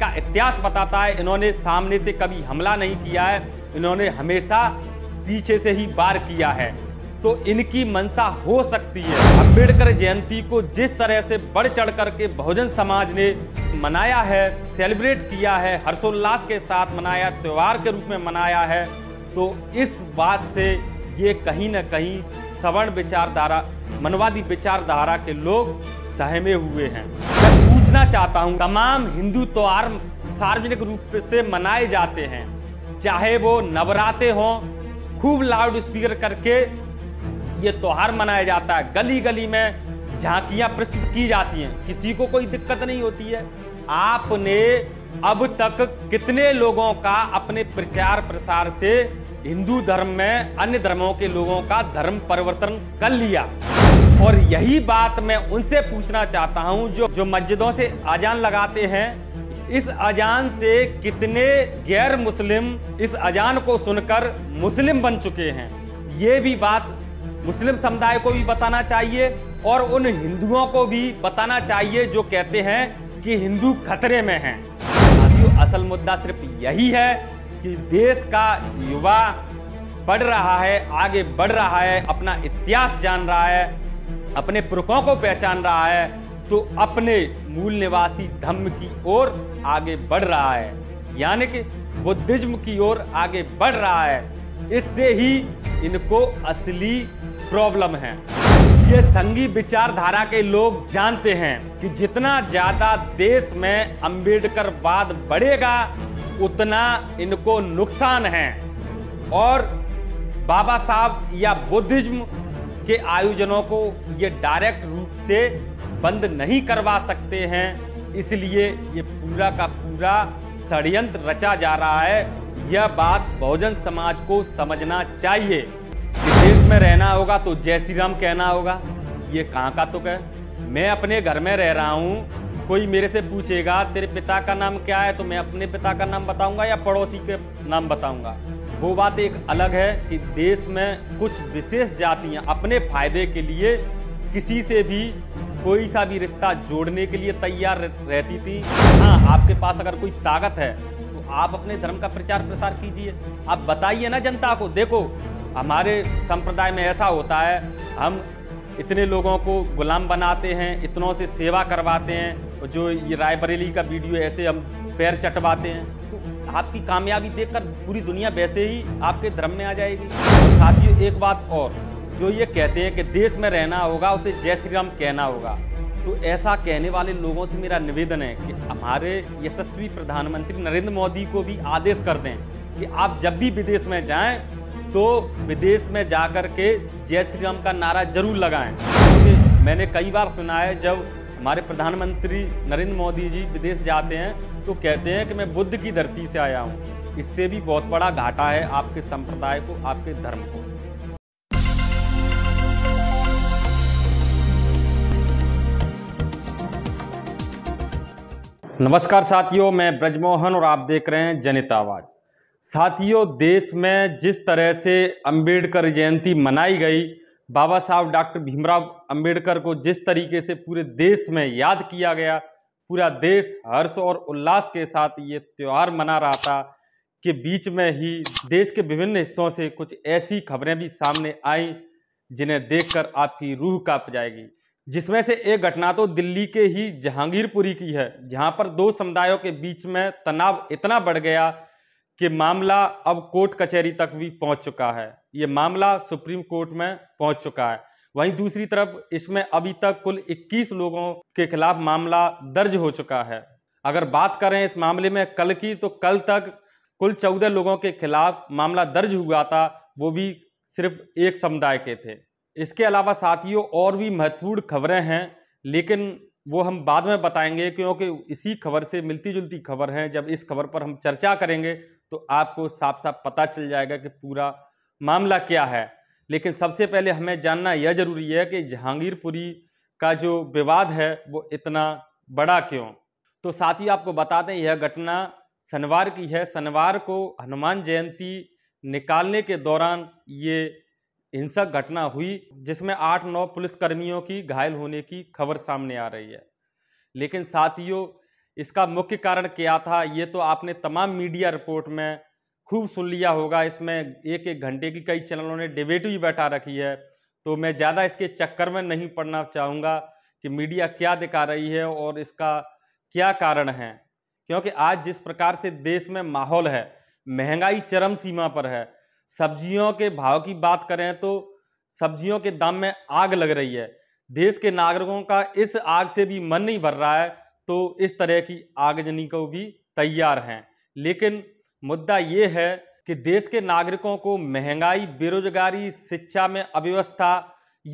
का इतिहास बताता है इन्होंने सामने से कभी हमला नहीं किया है इन्होंने हमेशा पीछे से ही बार किया है तो इनकी मंशा हो सकती है अम्बेडकर जयंती को जिस तरह से बढ़ चढ़ करके बहुजन समाज ने मनाया है सेलिब्रेट किया है हर्षोल्लास के साथ मनाया त्यौहार के रूप में मनाया है तो इस बात से ये कहीं ना कहीं सवर्ण विचारधारा मनवादी विचारधारा के लोग सहमे हुए हैं पूछना चाहता हूँ तमाम हिंदू त्योहार सार्वजनिक रूप से मनाए जाते हैं चाहे वो नवराते हो खूब लाउड स्पीकर करके ये त्योहार मनाया जाता है गली गली में झांकियां प्रस्तुत की जाती हैं किसी को कोई दिक्कत नहीं होती है आपने अब तक कितने लोगों का अपने प्रचार प्रसार से हिंदू धर्म में अन्य धर्मों के लोगों का धर्म परिवर्तन कर लिया और यही बात मैं उनसे पूछना चाहता हूं जो जो मस्जिदों से अजान लगाते हैं इस अजान से कितने गैर मुस्लिम इस अजान को सुनकर मुस्लिम बन चुके हैं ये भी बात मुस्लिम समुदाय को भी बताना चाहिए और उन हिंदुओं को भी बताना चाहिए जो कहते हैं कि हिंदू खतरे में हैं तो असल मुद्दा सिर्फ यही है कि देश का युवा बढ़ रहा है आगे बढ़ रहा है अपना इतिहास जान रहा है अपने पुरखों को पहचान रहा है तो अपने मूल निवासी धम्म की ओर आगे बढ़ रहा है यानी कि बुद्धिज्म की ओर आगे बढ़ रहा है इससे ही इनको असली प्रॉब्लम है ये संगी विचारधारा के लोग जानते हैं कि जितना ज्यादा देश में वाद बढ़ेगा उतना इनको नुकसान है और बाबा साहब या बुद्धिज्म के आयोजनों को ये डायरेक्ट रूप से बंद नहीं करवा सकते हैं इसलिए ये पूरा का पूरा षडयंत्र रचा जा रहा है यह बात बहुजन समाज को समझना चाहिए विदेश में रहना होगा तो जय श्री राम कहना होगा ये कहाँ का तो कह मैं अपने घर में रह रहा हूँ कोई मेरे से पूछेगा तेरे पिता का नाम क्या है तो मैं अपने पिता का नाम बताऊंगा या पड़ोसी के नाम बताऊंगा वो बात एक अलग है कि देश में कुछ विशेष जातियां अपने फायदे के लिए किसी से भी कोई सा भी रिश्ता जोड़ने के लिए तैयार रहती थी हाँ आपके पास अगर कोई ताकत है तो आप अपने धर्म का प्रचार प्रसार कीजिए आप बताइए ना जनता को देखो हमारे संप्रदाय में ऐसा होता है हम इतने लोगों को गुलाम बनाते हैं इतनों से सेवा करवाते हैं जो ये रायबरेली का वीडियो ऐसे हम पैर चटवाते हैं तो आपकी कामयाबी देखकर पूरी दुनिया वैसे ही आपके धर्म में आ जाएगी साथियों एक बात और जो ये कहते हैं कि देश में रहना होगा उसे जय श्री राम कहना होगा तो ऐसा कहने वाले लोगों से मेरा निवेदन है कि हमारे यशस्वी प्रधानमंत्री नरेंद्र मोदी को भी आदेश कर दें कि आप जब भी विदेश में जाएं तो विदेश में जा कर के जय श्री राम का नारा जरूर लगाएं मैंने कई बार सुना है जब हमारे प्रधानमंत्री नरेंद्र मोदी जी विदेश जाते हैं तो कहते हैं कि मैं बुद्ध की धरती से आया हूँ इससे भी बहुत बड़ा घाटा है आपके संप्रदाय को आपके धर्म को नमस्कार साथियों मैं ब्रजमोहन और आप देख रहे हैं जनित आवाज़ साथियों देश में जिस तरह से अंबेडकर जयंती मनाई गई बाबा साहब डॉक्टर भीमराव अंबेडकर को जिस तरीके से पूरे देश में याद किया गया पूरा देश हर्ष और उल्लास के साथ ये त्यौहार मना रहा था के बीच में ही देश के विभिन्न हिस्सों से कुछ ऐसी खबरें भी सामने आई जिन्हें देखकर आपकी रूह काँप जाएगी जिसमें से एक घटना तो दिल्ली के ही जहांगीरपुरी की है जहां पर दो समुदायों के बीच में तनाव इतना बढ़ गया कि मामला अब कोर्ट कचहरी तक भी पहुंच चुका है ये मामला सुप्रीम कोर्ट में पहुंच चुका है वहीं दूसरी तरफ इसमें अभी तक कुल 21 लोगों के खिलाफ मामला दर्ज हो चुका है अगर बात करें इस मामले में कल की तो कल तक कुल चौदह लोगों के खिलाफ मामला दर्ज हुआ था वो भी सिर्फ एक समुदाय के थे इसके अलावा साथियों और भी महत्वपूर्ण खबरें हैं लेकिन वो हम बाद में बताएंगे क्योंकि इसी खबर से मिलती जुलती खबर है जब इस खबर पर हम चर्चा करेंगे तो आपको साफ साफ पता चल जाएगा कि पूरा मामला क्या है लेकिन सबसे पहले हमें जानना यह जरूरी है कि जहांगीरपुरी का जो विवाद है वो इतना बड़ा क्यों तो साथ ही आपको बता दें यह घटना शनिवार की है शनिवार को हनुमान जयंती निकालने के दौरान ये हिंसक घटना हुई जिसमें आठ नौ पुलिसकर्मियों की घायल होने की खबर सामने आ रही है लेकिन साथियों इसका मुख्य कारण क्या था ये तो आपने तमाम मीडिया रिपोर्ट में खूब सुन लिया होगा इसमें एक एक घंटे की कई चैनलों ने डिबेट भी बैठा रखी है तो मैं ज़्यादा इसके चक्कर में नहीं पड़ना चाहूँगा कि मीडिया क्या दिखा रही है और इसका क्या कारण है क्योंकि आज जिस प्रकार से देश में माहौल है महंगाई चरम सीमा पर है सब्जियों के भाव की बात करें तो सब्जियों के दाम में आग लग रही है देश के नागरिकों का इस आग से भी मन नहीं भर रहा है तो इस तरह की आगजनी को भी तैयार हैं लेकिन मुद्दा ये है कि देश के नागरिकों को महंगाई बेरोजगारी शिक्षा में अव्यवस्था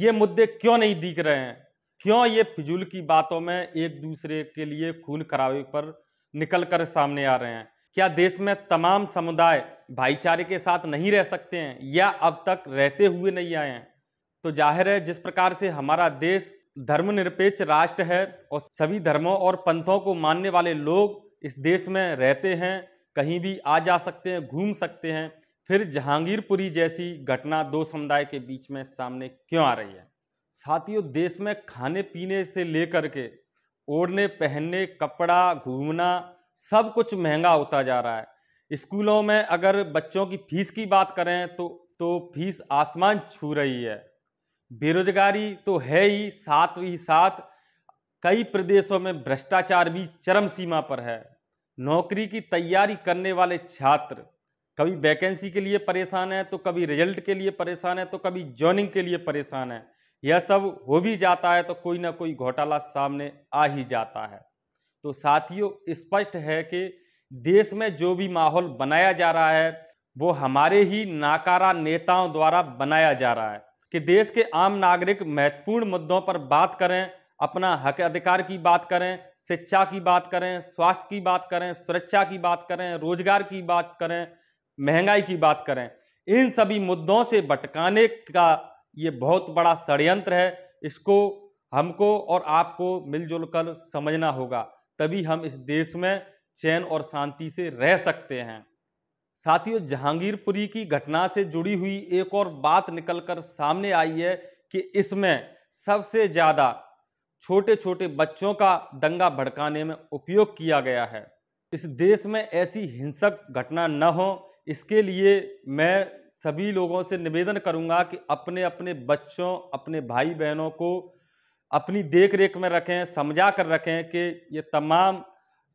ये मुद्दे क्यों नहीं दिख रहे हैं क्यों ये फिजूल की बातों में एक दूसरे के लिए खून खराबे पर निकल कर सामने आ रहे हैं क्या देश में तमाम समुदाय भाईचारे के साथ नहीं रह सकते हैं या अब तक रहते हुए नहीं आए हैं तो जाहिर है जिस प्रकार से हमारा देश धर्मनिरपेक्ष राष्ट्र है और सभी धर्मों और पंथों को मानने वाले लोग इस देश में रहते हैं कहीं भी आ जा सकते हैं घूम सकते हैं फिर जहांगीरपुरी जैसी घटना दो समुदाय के बीच में सामने क्यों आ रही है साथियों देश में खाने पीने से लेकर के ओढ़ने पहनने कपड़ा घूमना सब कुछ महंगा होता जा रहा है स्कूलों में अगर बच्चों की फीस की बात करें तो तो फीस आसमान छू रही है बेरोजगारी तो है ही साथ ही साथ कई प्रदेशों में भ्रष्टाचार भी चरम सीमा पर है नौकरी की तैयारी करने वाले छात्र कभी वैकेंसी के लिए परेशान है तो कभी रिजल्ट के लिए परेशान है तो कभी जॉइनिंग के लिए परेशान है यह सब हो भी जाता है तो कोई ना कोई घोटाला सामने आ ही जाता है तो साथियों स्पष्ट है कि देश में जो भी माहौल बनाया जा रहा है वो हमारे ही नाकारा नेताओं द्वारा बनाया जा रहा है कि देश के आम नागरिक महत्वपूर्ण मुद्दों पर बात करें अपना हक अधिकार की बात करें शिक्षा की बात करें स्वास्थ्य की बात करें सुरक्षा की बात करें रोजगार की बात करें महंगाई की बात करें इन सभी मुद्दों से भटकाने का ये बहुत बड़ा षडयंत्र है इसको हमको और आपको मिलजुल कर समझना होगा तभी हम इस देश में चैन और शांति से रह सकते हैं साथियों जहांगीरपुरी की घटना से जुड़ी हुई एक और बात निकलकर सामने आई है कि इसमें सबसे ज़्यादा छोटे छोटे बच्चों का दंगा भड़काने में उपयोग किया गया है इस देश में ऐसी हिंसक घटना न हो इसके लिए मैं सभी लोगों से निवेदन करूंगा कि अपने अपने बच्चों अपने भाई बहनों को अपनी देख रेख में रखें समझा कर रखें कि ये तमाम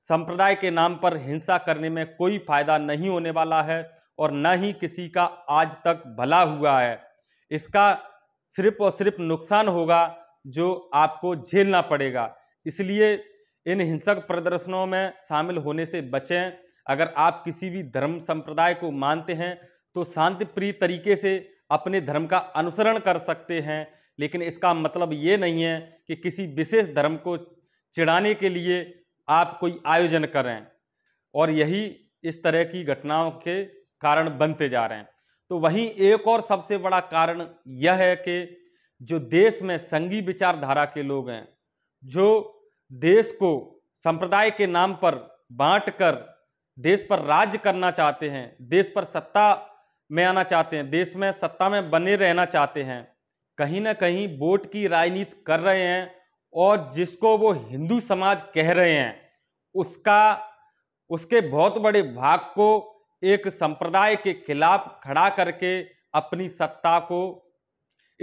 संप्रदाय के नाम पर हिंसा करने में कोई फायदा नहीं होने वाला है और न ही किसी का आज तक भला हुआ है इसका सिर्फ और सिर्फ नुकसान होगा जो आपको झेलना पड़ेगा इसलिए इन हिंसक प्रदर्शनों में शामिल होने से बचें अगर आप किसी भी धर्म संप्रदाय को मानते हैं तो शांतिप्रिय तरीके से अपने धर्म का अनुसरण कर सकते हैं लेकिन इसका मतलब ये नहीं है कि किसी विशेष धर्म को चिढ़ाने के लिए आप कोई आयोजन करें और यही इस तरह की घटनाओं के कारण बनते जा रहे हैं तो वहीं एक और सबसे बड़ा कारण यह है कि जो देश में संगी विचारधारा के लोग हैं जो देश को संप्रदाय के नाम पर बांटकर कर देश पर राज करना चाहते हैं देश पर सत्ता में आना चाहते हैं देश में सत्ता में बने रहना चाहते हैं कहीं ना कहीं वोट की राजनीति कर रहे हैं और जिसको वो हिंदू समाज कह रहे हैं उसका उसके बहुत बड़े भाग को एक संप्रदाय के खिलाफ खड़ा करके अपनी सत्ता को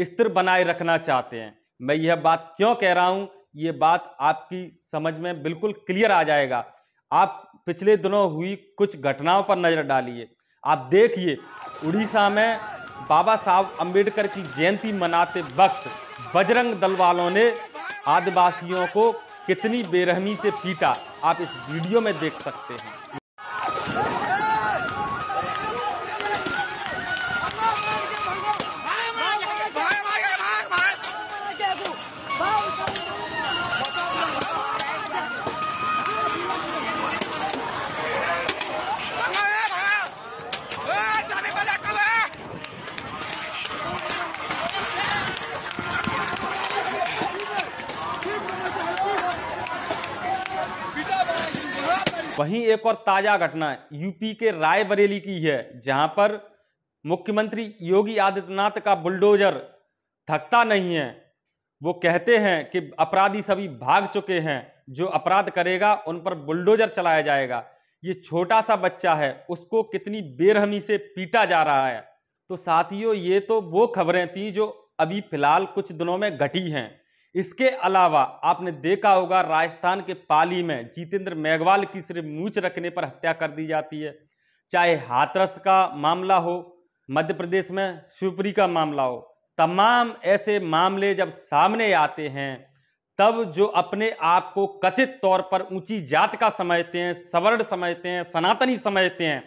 स्थिर बनाए रखना चाहते हैं मैं यह बात क्यों कह रहा हूं ये बात आपकी समझ में बिल्कुल क्लियर आ जाएगा आप पिछले दिनों हुई कुछ घटनाओं पर नज़र डालिए आप देखिए उड़ीसा में बाबा साहब अंबेडकर की जयंती मनाते वक्त बजरंग दल वालों ने आदिवासियों को कितनी बेरहमी से पीटा आप इस वीडियो में देख सकते हैं वहीं एक और ताज़ा घटना यूपी के रायबरेली की है जहां पर मुख्यमंत्री योगी आदित्यनाथ का बुलडोजर थकता नहीं है वो कहते हैं कि अपराधी सभी भाग चुके हैं जो अपराध करेगा उन पर बुलडोजर चलाया जाएगा ये छोटा सा बच्चा है उसको कितनी बेरहमी से पीटा जा रहा है तो साथियों ये तो वो खबरें थी जो अभी फिलहाल कुछ दिनों में घटी हैं इसके अलावा आपने देखा होगा राजस्थान के पाली में जितेंद्र मेघवाल की सिर्फ मूछ रखने पर हत्या कर दी जाती है चाहे हाथरस का मामला हो मध्य प्रदेश में शिवपुरी का मामला हो तमाम ऐसे मामले जब सामने आते हैं तब जो अपने आप को कथित तौर पर ऊंची जात का समझते हैं सवर्ण समझते हैं सनातनी समझते हैं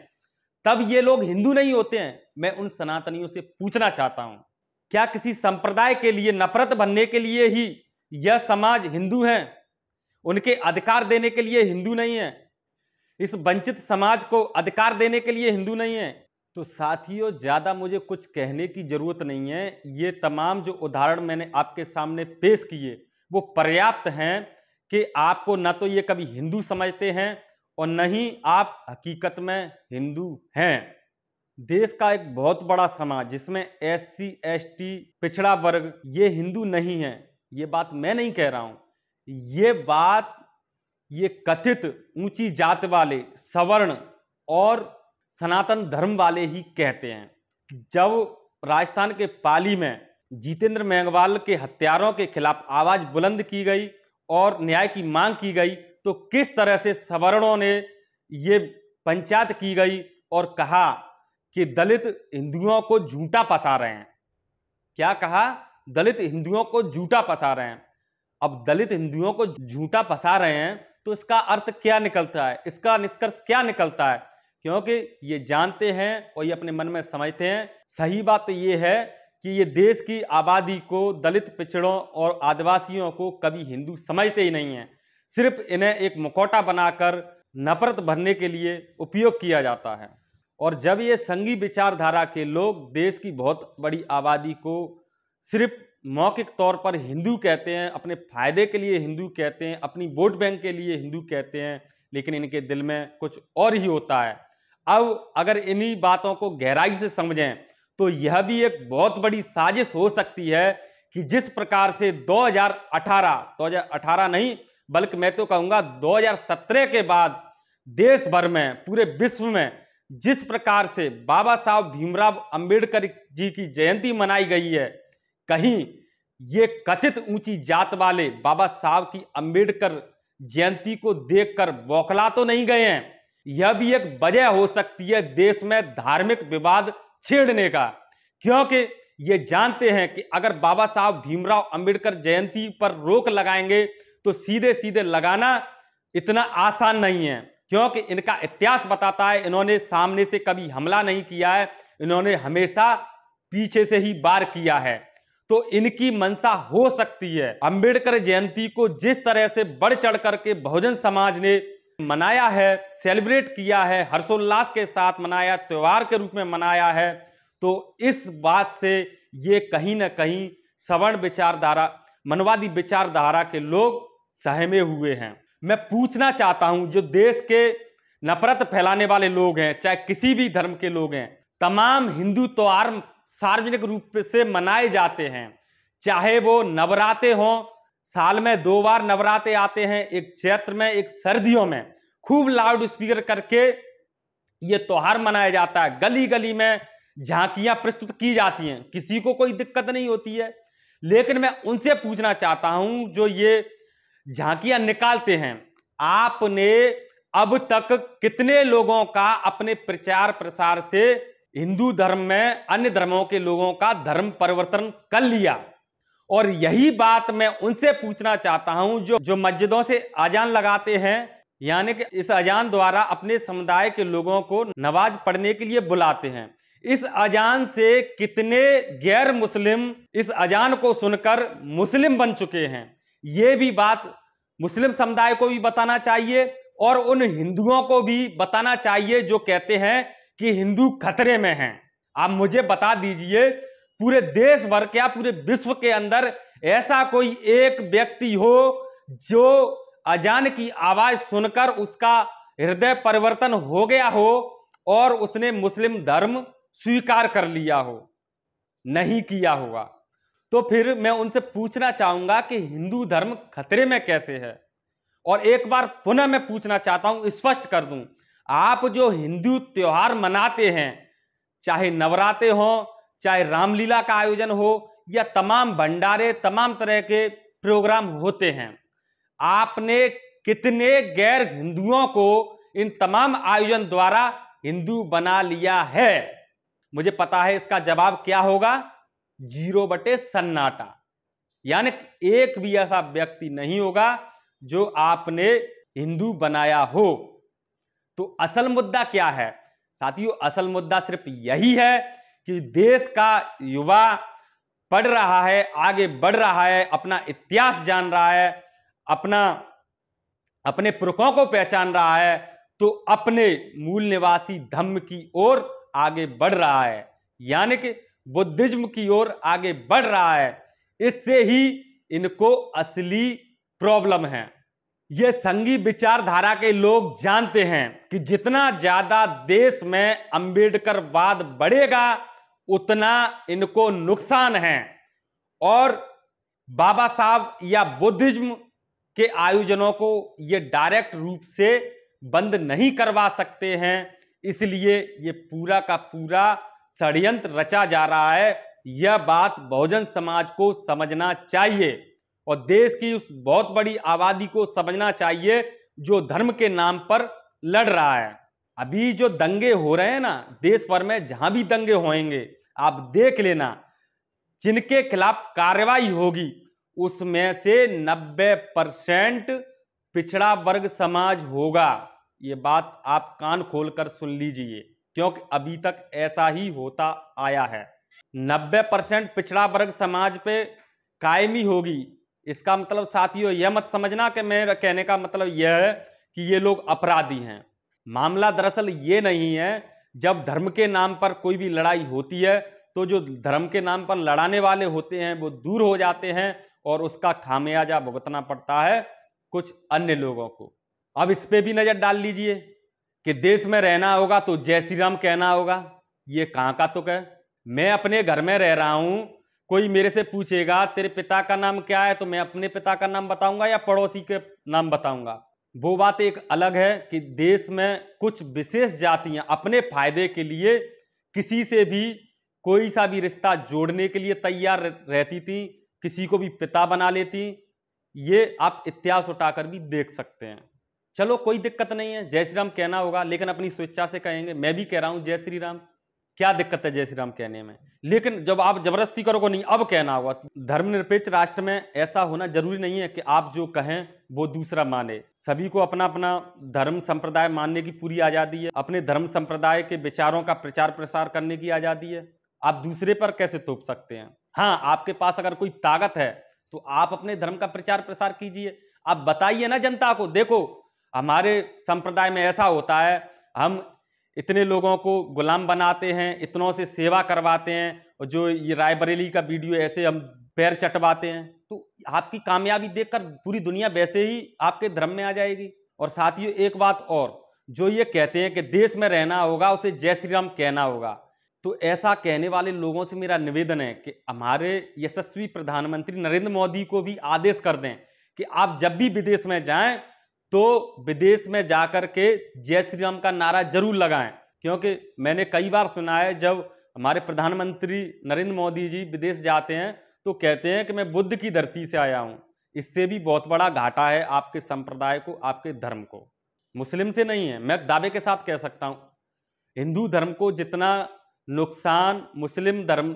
तब ये लोग हिंदू नहीं होते हैं मैं उन सनातनियों से पूछना चाहता हूँ क्या किसी संप्रदाय के लिए नफरत बनने के लिए ही यह समाज हिंदू है उनके अधिकार देने के लिए हिंदू नहीं है इस वंचित समाज को अधिकार देने के लिए हिंदू नहीं है तो साथियों ज़्यादा मुझे कुछ कहने की ज़रूरत नहीं है ये तमाम जो उदाहरण मैंने आपके सामने पेश किए वो पर्याप्त हैं कि आपको ना तो ये कभी हिंदू समझते हैं और न ही आप हकीकत में हिंदू हैं देश का एक बहुत बड़ा समाज जिसमें एस सी एस टी पिछड़ा वर्ग ये हिंदू नहीं है ये बात मैं नहीं कह रहा हूँ ये बात ये कथित ऊंची जात वाले सवर्ण और सनातन धर्म वाले ही कहते हैं जब राजस्थान के पाली में जितेंद्र मेघवाल के हत्यारों के खिलाफ आवाज़ बुलंद की गई और न्याय की मांग की गई तो किस तरह से सवर्णों ने ये पंचायत की गई और कहा कि दलित हिंदुओं को झूठा पसा रहे हैं क्या कहा दलित हिंदुओं को झूठा पसा रहे हैं अब दलित हिंदुओं को झूठा पसा रहे हैं तो इसका अर्थ क्या निकलता है इसका निष्कर्ष क्या निकलता है क्योंकि ये जानते हैं और ये अपने मन में समझते हैं सही बात ये है कि ये देश की आबादी को दलित पिछड़ों और आदिवासियों को कभी हिंदू समझते ही नहीं हैं सिर्फ इन्हें एक मुकोटा बनाकर नफरत भरने के लिए उपयोग किया जाता है और जब ये संगी विचारधारा के लोग देश की बहुत बड़ी आबादी को सिर्फ मौखिक तौर पर हिंदू कहते हैं अपने फायदे के लिए हिंदू कहते हैं अपनी वोट बैंक के लिए हिंदू कहते हैं लेकिन इनके दिल में कुछ और ही होता है अब अगर इन्हीं बातों को गहराई से समझें तो यह भी एक बहुत बड़ी साजिश हो सकती है कि जिस प्रकार से 2018 2018 नहीं बल्कि मैं तो कहूँगा 2017 के बाद देश भर में पूरे विश्व में जिस प्रकार से बाबा साहब भीमराव अंबेडकर जी की जयंती मनाई गई है कहीं ये कथित ऊंची जात वाले बाबा साहब की अंबेडकर जयंती को देखकर बौखला तो नहीं गए हैं यह भी एक वजह हो सकती है देश में धार्मिक विवाद छेड़ने का क्योंकि ये जानते हैं कि अगर बाबा साहब भीमराव अंबेडकर जयंती पर रोक लगाएंगे तो सीधे सीधे लगाना इतना आसान नहीं है क्योंकि इनका इतिहास बताता है इन्होंने सामने से कभी हमला नहीं किया है इन्होंने हमेशा पीछे से ही बार किया है तो इनकी मंशा हो सकती है अंबेडकर जयंती को जिस तरह से बढ़ चढ़ करके बहुजन समाज ने मनाया है सेलिब्रेट किया है हर्षोल्लास के साथ मनाया त्यौहार के रूप में मनाया है तो इस बात से ये कहीं ना कहीं सवर्ण विचारधारा मनवादी विचारधारा के लोग सहमे हुए हैं मैं पूछना चाहता हूं जो देश के नफरत फैलाने वाले लोग हैं चाहे किसी भी धर्म के लोग हैं तमाम हिंदू त्योहार सार्वजनिक रूप से मनाए जाते हैं चाहे वो नवराते हों साल में दो बार नवराते आते हैं एक क्षेत्र में एक सर्दियों में खूब लाउड स्पीकर करके ये त्यौहार मनाया जाता है गली गली में झांकियां प्रस्तुत की जाती हैं किसी को कोई दिक्कत नहीं होती है लेकिन मैं उनसे पूछना चाहता हूं जो ये झांकियां निकालते हैं आपने अब तक कितने लोगों का अपने प्रचार प्रसार से हिंदू धर्म में अन्य धर्मों के लोगों का धर्म परिवर्तन कर लिया और यही बात मैं उनसे पूछना चाहता हूं जो जो मस्जिदों से अजान लगाते हैं यानी कि इस अजान द्वारा अपने समुदाय के लोगों को नमाज पढ़ने के लिए बुलाते हैं इस अजान से कितने गैर मुस्लिम इस अजान को सुनकर मुस्लिम बन चुके हैं ये भी बात मुस्लिम समुदाय को भी बताना चाहिए और उन हिंदुओं को भी बताना चाहिए जो कहते हैं कि हिंदू खतरे में हैं आप मुझे बता दीजिए पूरे देश भर या पूरे विश्व के अंदर ऐसा कोई एक व्यक्ति हो जो अजान की आवाज सुनकर उसका हृदय परिवर्तन हो गया हो और उसने मुस्लिम धर्म स्वीकार कर लिया हो नहीं किया होगा तो फिर मैं उनसे पूछना चाहूंगा कि हिंदू धर्म खतरे में कैसे है और एक बार पुनः मैं पूछना चाहता हूं स्पष्ट कर दूं आप जो हिंदू त्योहार मनाते हैं चाहे नवरात्र हो चाहे रामलीला का आयोजन हो या तमाम भंडारे तमाम तरह के प्रोग्राम होते हैं आपने कितने गैर हिंदुओं को इन तमाम आयोजन द्वारा हिंदू बना लिया है मुझे पता है इसका जवाब क्या होगा जीरो बटे सन्नाटा यानी एक भी ऐसा व्यक्ति नहीं होगा जो आपने हिंदू बनाया हो तो असल मुद्दा क्या है साथियों असल मुद्दा सिर्फ यही है कि देश का युवा पढ़ रहा है आगे बढ़ रहा है अपना इतिहास जान रहा है अपना अपने पुरखों को पहचान रहा है तो अपने मूल निवासी धम्म की ओर आगे बढ़ रहा है यानी कि बुद्धिज्म की ओर आगे बढ़ रहा है इससे ही इनको असली प्रॉब्लम है ये संगी विचारधारा के लोग जानते हैं कि जितना ज्यादा देश में अंबेडकर वाद बढ़ेगा उतना इनको नुकसान है और बाबा साहब या बुद्धिज्म के आयोजनों को ये डायरेक्ट रूप से बंद नहीं करवा सकते हैं इसलिए ये पूरा का पूरा षडयंत्र रचा जा रहा है यह बात बहुजन समाज को समझना चाहिए और देश की उस बहुत बड़ी आबादी को समझना चाहिए जो धर्म के नाम पर लड़ रहा है अभी जो दंगे हो रहे हैं ना देश भर में जहां भी दंगे होंगे आप देख लेना जिनके खिलाफ कार्रवाई होगी उसमें से 90 परसेंट पिछड़ा वर्ग समाज होगा ये बात आप कान खोलकर सुन लीजिए क्योंकि अभी तक ऐसा ही होता आया है 90 परसेंट पिछड़ा वर्ग समाज पे कायमी होगी इसका मतलब साथियों यह मत समझना कि मैं कहने का मतलब यह है कि ये लोग अपराधी हैं मामला दरअसल ये नहीं है जब धर्म के नाम पर कोई भी लड़ाई होती है तो जो धर्म के नाम पर लड़ाने वाले होते हैं वो दूर हो जाते हैं और उसका खामियाजा भुगतना पड़ता है कुछ अन्य लोगों को अब इस पर भी नज़र डाल लीजिए कि देश में रहना होगा तो जय श्री राम कहना होगा ये कहाँ का तुक है मैं अपने घर में रह रहा हूँ कोई मेरे से पूछेगा तेरे पिता का नाम क्या है तो मैं अपने पिता का नाम बताऊंगा या पड़ोसी के नाम बताऊंगा वो बात एक अलग है कि देश में कुछ विशेष जातियां अपने फायदे के लिए किसी से भी कोई सा भी रिश्ता जोड़ने के लिए तैयार रहती थी किसी को भी पिता बना लेती ये आप इतिहास उठाकर भी देख सकते हैं चलो कोई दिक्कत नहीं है जय श्री राम कहना होगा लेकिन अपनी स्वेच्छा से कहेंगे मैं भी कह रहा हूं जय श्री राम क्या दिक्कत है जय श्री राम कहने में लेकिन जब आप जबरदस्ती करोगे नहीं अब कहना होगा धर्मनिरपेक्ष राष्ट्र में ऐसा होना जरूरी नहीं है कि आप जो कहें वो दूसरा माने सभी को अपना अपना धर्म संप्रदाय मानने की पूरी आज़ादी है अपने धर्म संप्रदाय के विचारों का प्रचार प्रसार करने की आज़ादी है आप दूसरे पर कैसे थोप सकते हैं हाँ आपके पास अगर कोई ताकत है तो आप अपने धर्म का प्रचार प्रसार कीजिए आप बताइए ना जनता को देखो हमारे संप्रदाय में ऐसा होता है हम इतने लोगों को गुलाम बनाते हैं इतनों से सेवा करवाते हैं और जो ये रायबरेली का वीडियो ऐसे हम पैर चटवाते हैं तो आपकी कामयाबी देखकर पूरी दुनिया वैसे ही आपके धर्म में आ जाएगी और साथ ही एक बात और जो ये कहते हैं कि देश में रहना होगा उसे जय श्री राम कहना होगा तो ऐसा कहने वाले लोगों से मेरा निवेदन है कि हमारे यशस्वी प्रधानमंत्री नरेंद्र मोदी को भी आदेश कर दें कि आप जब भी विदेश में जाएं तो विदेश में जाकर के जय श्री राम का नारा जरूर लगाएं क्योंकि मैंने कई बार सुना है जब हमारे प्रधानमंत्री नरेंद्र मोदी जी विदेश जाते हैं तो कहते हैं कि मैं बुद्ध की धरती से आया हूँ इससे भी बहुत बड़ा घाटा है आपके संप्रदाय को आपके धर्म को मुस्लिम से नहीं है मैं दावे के साथ कह सकता हूँ हिंदू धर्म को जितना नुकसान मुस्लिम धर्म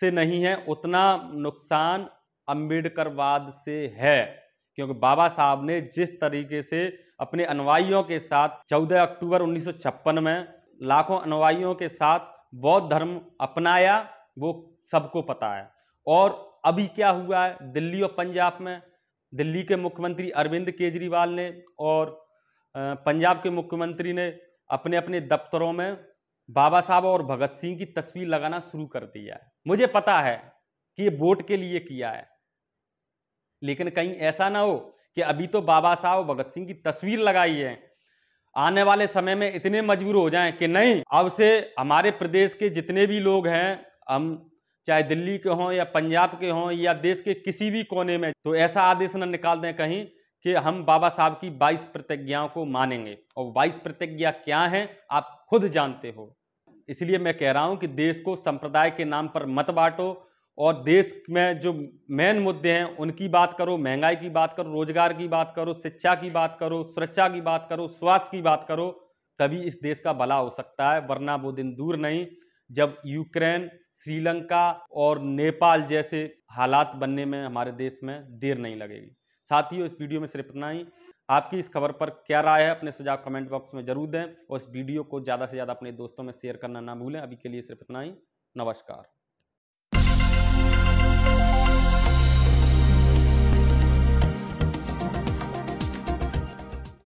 से नहीं है उतना नुकसान अम्बेडकरवाद से है क्योंकि बाबा साहब ने जिस तरीके से अपने अनुयायियों के साथ 14 अक्टूबर उन्नीस में लाखों अनुयायियों के साथ बौद्ध धर्म अपनाया वो सबको पता है और अभी क्या हुआ है दिल्ली और पंजाब में दिल्ली के मुख्यमंत्री अरविंद केजरीवाल ने और पंजाब के मुख्यमंत्री ने अपने अपने दफ्तरों में बाबा साहब और भगत सिंह की तस्वीर लगाना शुरू कर दिया है मुझे पता है कि ये वोट के लिए किया है लेकिन कहीं ऐसा ना हो कि अभी तो बाबा साहब भगत सिंह की तस्वीर लगाई है आने वाले समय में इतने मजबूर हो जाएं कि नहीं अब से हमारे प्रदेश के जितने भी लोग हैं हम चाहे दिल्ली के हों या पंजाब के हों या देश के किसी भी कोने में तो ऐसा आदेश न निकाल दें कहीं कि हम बाबा साहब की 22 प्रतिज्ञाओं को मानेंगे और 22 प्रतिज्ञा क्या हैं आप खुद जानते हो इसलिए मैं कह रहा हूं कि देश को संप्रदाय के नाम पर मत बांटो और देश में जो मेन मुद्दे हैं उनकी बात करो महंगाई की बात करो रोजगार की बात करो शिक्षा की बात करो सुरक्षा की बात करो स्वास्थ्य की बात करो तभी इस देश का भला हो सकता है वरना वो दिन दूर नहीं जब यूक्रेन श्रीलंका और नेपाल जैसे हालात बनने में हमारे देश में देर नहीं लगेगी साथियों इस वीडियो में सिर्फ इतना ही आपकी इस खबर पर क्या राय है अपने सुझाव कमेंट बॉक्स में जरूर दें और इस वीडियो को ज़्यादा से ज़्यादा अपने दोस्तों में शेयर करना ना भूलें अभी के लिए सिर्फ इतना ही नमस्कार